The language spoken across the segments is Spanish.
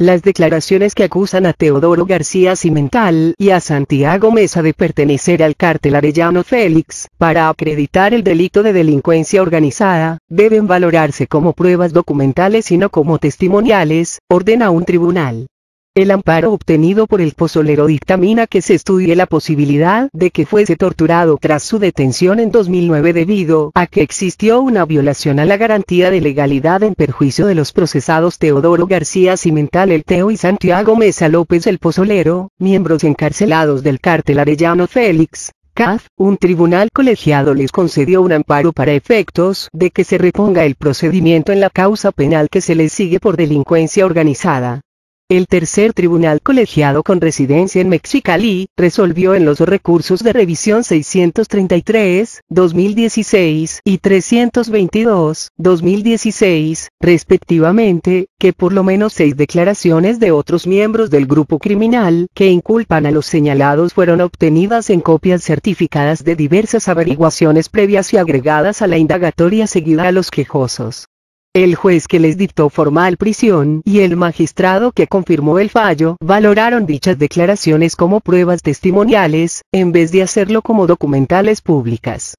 Las declaraciones que acusan a Teodoro García Cimental y a Santiago Mesa de pertenecer al cártel Arellano Félix, para acreditar el delito de delincuencia organizada, deben valorarse como pruebas documentales y no como testimoniales, ordena un tribunal. El amparo obtenido por el pozolero dictamina que se estudie la posibilidad de que fuese torturado tras su detención en 2009 debido a que existió una violación a la garantía de legalidad en perjuicio de los procesados Teodoro García Cimental El Teo y Santiago Mesa López El Pozolero, miembros encarcelados del cártel Arellano Félix. CAF, un tribunal colegiado les concedió un amparo para efectos de que se reponga el procedimiento en la causa penal que se les sigue por delincuencia organizada. El tercer tribunal colegiado con residencia en Mexicali, resolvió en los recursos de revisión 633, 2016 y 322, 2016, respectivamente, que por lo menos seis declaraciones de otros miembros del grupo criminal que inculpan a los señalados fueron obtenidas en copias certificadas de diversas averiguaciones previas y agregadas a la indagatoria seguida a los quejosos. El juez que les dictó formal prisión y el magistrado que confirmó el fallo valoraron dichas declaraciones como pruebas testimoniales, en vez de hacerlo como documentales públicas.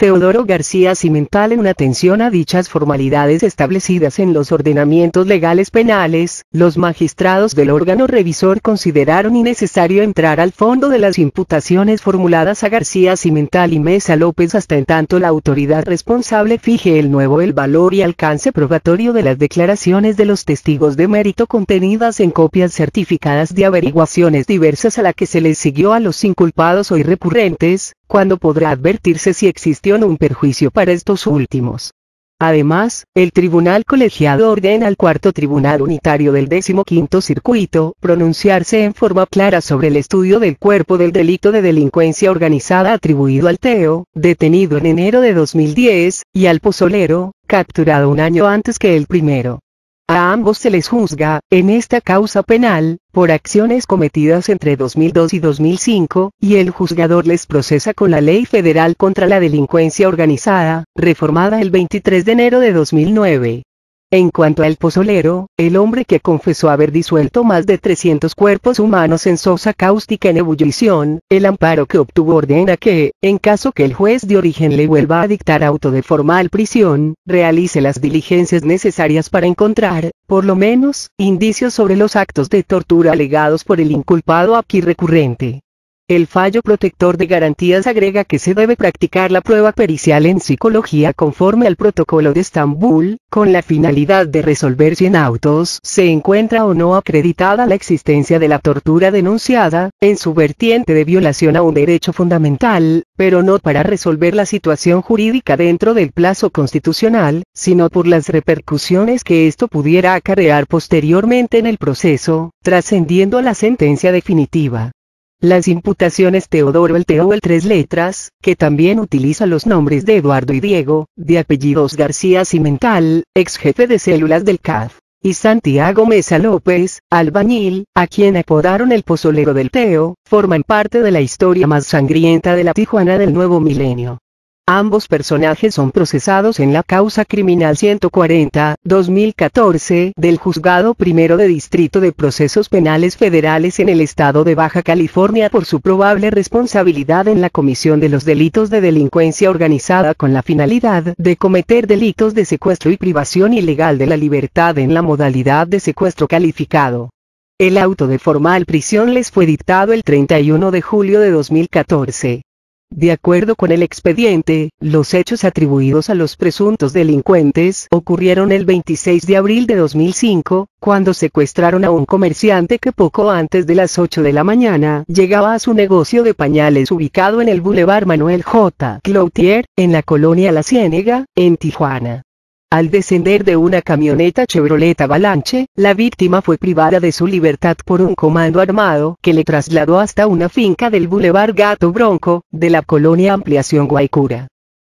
Teodoro García Cimental en atención a dichas formalidades establecidas en los ordenamientos legales penales, los magistrados del órgano revisor consideraron innecesario entrar al fondo de las imputaciones formuladas a García Cimental y Mesa López hasta en tanto la autoridad responsable fije el nuevo el valor y alcance probatorio de las declaraciones de los testigos de mérito contenidas en copias certificadas de averiguaciones diversas a la que se les siguió a los inculpados o recurrentes, cuando podrá advertirse si existió un perjuicio para estos últimos. Además, el tribunal colegiado ordena al cuarto tribunal unitario del XV circuito pronunciarse en forma clara sobre el estudio del cuerpo del delito de delincuencia organizada atribuido al Teo, detenido en enero de 2010, y al pozolero, capturado un año antes que el primero. A ambos se les juzga, en esta causa penal, por acciones cometidas entre 2002 y 2005, y el juzgador les procesa con la Ley Federal contra la Delincuencia Organizada, reformada el 23 de enero de 2009. En cuanto al pozolero, el hombre que confesó haber disuelto más de 300 cuerpos humanos en sosa cáustica en ebullición, el amparo que obtuvo ordena que, en caso que el juez de origen le vuelva a dictar auto de formal prisión, realice las diligencias necesarias para encontrar, por lo menos, indicios sobre los actos de tortura alegados por el inculpado aquí recurrente. El fallo protector de garantías agrega que se debe practicar la prueba pericial en psicología conforme al protocolo de Estambul, con la finalidad de resolver si en autos se encuentra o no acreditada la existencia de la tortura denunciada, en su vertiente de violación a un derecho fundamental, pero no para resolver la situación jurídica dentro del plazo constitucional, sino por las repercusiones que esto pudiera acarrear posteriormente en el proceso, trascendiendo la sentencia definitiva. Las imputaciones Teodoro el Teo el Tres Letras, que también utiliza los nombres de Eduardo y Diego, de apellidos García Cimental, ex jefe de células del CAF, y Santiago Mesa López, albañil, a quien apodaron el pozolero del Teo, forman parte de la historia más sangrienta de la Tijuana del nuevo milenio. Ambos personajes son procesados en la causa criminal 140-2014 del Juzgado Primero de Distrito de Procesos Penales Federales en el estado de Baja California por su probable responsabilidad en la comisión de los delitos de delincuencia organizada con la finalidad de cometer delitos de secuestro y privación ilegal de la libertad en la modalidad de secuestro calificado. El auto de formal prisión les fue dictado el 31 de julio de 2014. De acuerdo con el expediente, los hechos atribuidos a los presuntos delincuentes ocurrieron el 26 de abril de 2005, cuando secuestraron a un comerciante que poco antes de las 8 de la mañana llegaba a su negocio de pañales ubicado en el Boulevard Manuel J. Cloutier, en la colonia La Ciénega, en Tijuana. Al descender de una camioneta Chevrolet Avalanche, la víctima fue privada de su libertad por un comando armado que le trasladó hasta una finca del Boulevard Gato Bronco, de la colonia Ampliación Guaycura.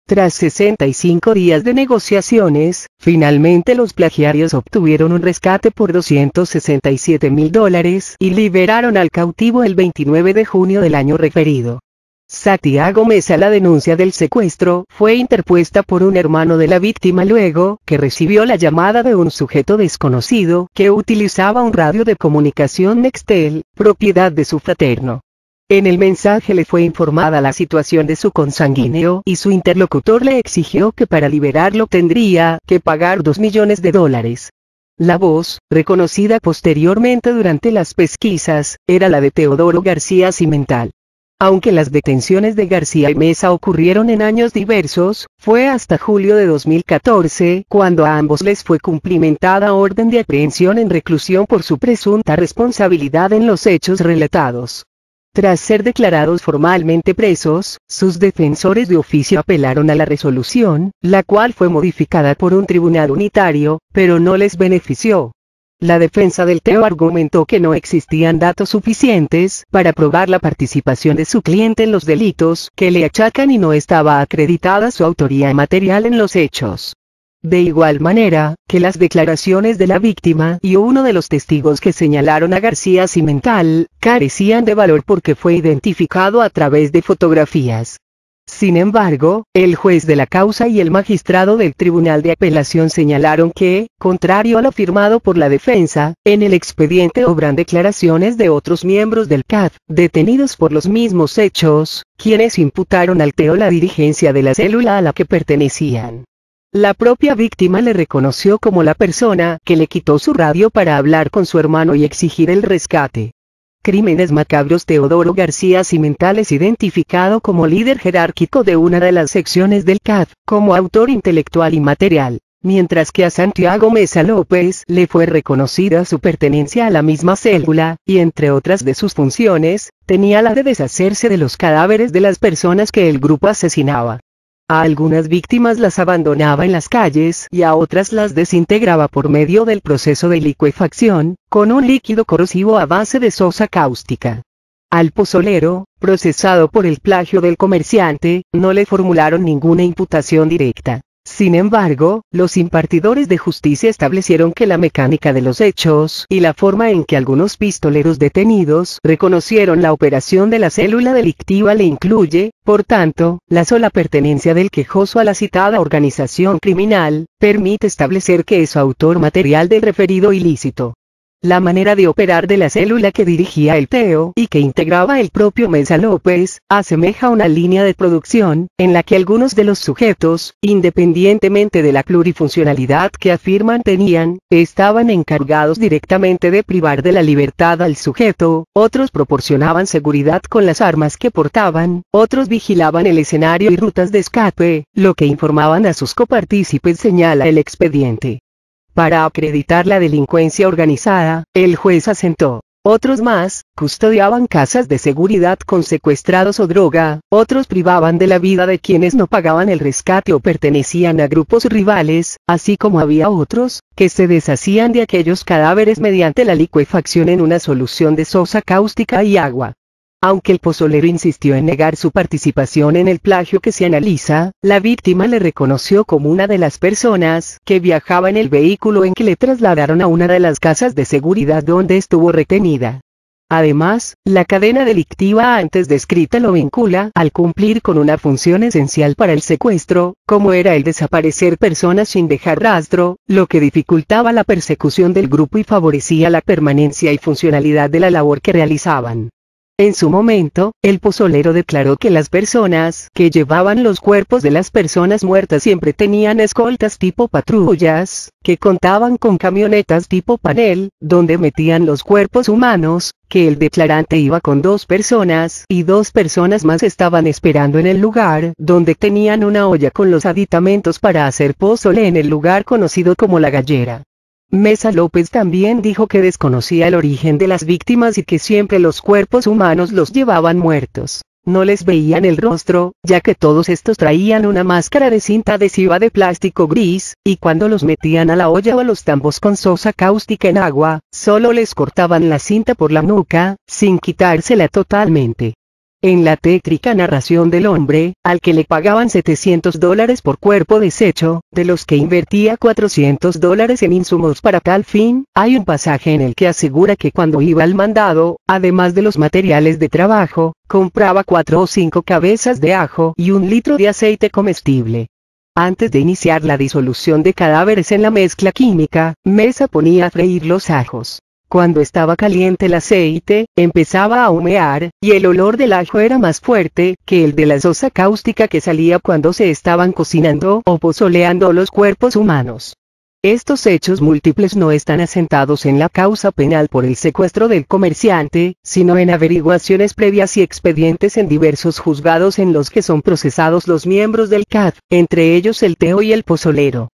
Tras 65 días de negociaciones, finalmente los plagiarios obtuvieron un rescate por 267 mil dólares y liberaron al cautivo el 29 de junio del año referido. Santiago Mesa La denuncia del secuestro fue interpuesta por un hermano de la víctima luego que recibió la llamada de un sujeto desconocido que utilizaba un radio de comunicación Nextel, propiedad de su fraterno. En el mensaje le fue informada la situación de su consanguíneo y su interlocutor le exigió que para liberarlo tendría que pagar dos millones de dólares. La voz, reconocida posteriormente durante las pesquisas, era la de Teodoro García Cimental. Aunque las detenciones de García y Mesa ocurrieron en años diversos, fue hasta julio de 2014 cuando a ambos les fue cumplimentada orden de aprehensión en reclusión por su presunta responsabilidad en los hechos relatados. Tras ser declarados formalmente presos, sus defensores de oficio apelaron a la resolución, la cual fue modificada por un tribunal unitario, pero no les benefició. La defensa del TEO argumentó que no existían datos suficientes para probar la participación de su cliente en los delitos que le achacan y no estaba acreditada su autoría material en los hechos. De igual manera, que las declaraciones de la víctima y uno de los testigos que señalaron a García Cimental, carecían de valor porque fue identificado a través de fotografías. Sin embargo, el juez de la causa y el magistrado del Tribunal de Apelación señalaron que, contrario a lo firmado por la defensa, en el expediente obran declaraciones de otros miembros del CAD, detenidos por los mismos hechos, quienes imputaron al TEO la dirigencia de la célula a la que pertenecían. La propia víctima le reconoció como la persona que le quitó su radio para hablar con su hermano y exigir el rescate. Crímenes macabros Teodoro García Cimentales identificado como líder jerárquico de una de las secciones del CAF, como autor intelectual y material, mientras que a Santiago Mesa López le fue reconocida su pertenencia a la misma célula, y entre otras de sus funciones, tenía la de deshacerse de los cadáveres de las personas que el grupo asesinaba. A algunas víctimas las abandonaba en las calles y a otras las desintegraba por medio del proceso de liquefacción, con un líquido corrosivo a base de sosa cáustica. Al pozolero, procesado por el plagio del comerciante, no le formularon ninguna imputación directa. Sin embargo, los impartidores de justicia establecieron que la mecánica de los hechos y la forma en que algunos pistoleros detenidos reconocieron la operación de la célula delictiva le incluye, por tanto, la sola pertenencia del quejoso a la citada organización criminal, permite establecer que es autor material del referido ilícito. La manera de operar de la célula que dirigía el Teo y que integraba el propio Mesa López, asemeja una línea de producción, en la que algunos de los sujetos, independientemente de la plurifuncionalidad que afirman tenían, estaban encargados directamente de privar de la libertad al sujeto, otros proporcionaban seguridad con las armas que portaban, otros vigilaban el escenario y rutas de escape, lo que informaban a sus copartícipes señala el expediente. Para acreditar la delincuencia organizada, el juez asentó. Otros más, custodiaban casas de seguridad con secuestrados o droga, otros privaban de la vida de quienes no pagaban el rescate o pertenecían a grupos rivales, así como había otros, que se deshacían de aquellos cadáveres mediante la liquefacción en una solución de sosa cáustica y agua. Aunque el pozolero insistió en negar su participación en el plagio que se analiza, la víctima le reconoció como una de las personas que viajaba en el vehículo en que le trasladaron a una de las casas de seguridad donde estuvo retenida. Además, la cadena delictiva antes descrita lo vincula al cumplir con una función esencial para el secuestro, como era el desaparecer personas sin dejar rastro, lo que dificultaba la persecución del grupo y favorecía la permanencia y funcionalidad de la labor que realizaban. En su momento, el pozolero declaró que las personas que llevaban los cuerpos de las personas muertas siempre tenían escoltas tipo patrullas, que contaban con camionetas tipo panel, donde metían los cuerpos humanos, que el declarante iba con dos personas y dos personas más estaban esperando en el lugar, donde tenían una olla con los aditamentos para hacer pozole en el lugar conocido como la gallera. Mesa López también dijo que desconocía el origen de las víctimas y que siempre los cuerpos humanos los llevaban muertos. No les veían el rostro, ya que todos estos traían una máscara de cinta adhesiva de plástico gris, y cuando los metían a la olla o a los tambos con sosa cáustica en agua, solo les cortaban la cinta por la nuca, sin quitársela totalmente. En la tétrica narración del hombre, al que le pagaban 700 dólares por cuerpo deshecho, de los que invertía 400 dólares en insumos para tal fin, hay un pasaje en el que asegura que cuando iba al mandado, además de los materiales de trabajo, compraba cuatro o cinco cabezas de ajo y un litro de aceite comestible. Antes de iniciar la disolución de cadáveres en la mezcla química, Mesa ponía a freír los ajos. Cuando estaba caliente el aceite, empezaba a humear, y el olor del ajo era más fuerte que el de la sosa cáustica que salía cuando se estaban cocinando o pozoleando los cuerpos humanos. Estos hechos múltiples no están asentados en la causa penal por el secuestro del comerciante, sino en averiguaciones previas y expedientes en diversos juzgados en los que son procesados los miembros del CAD, entre ellos el Teo y el Pozolero.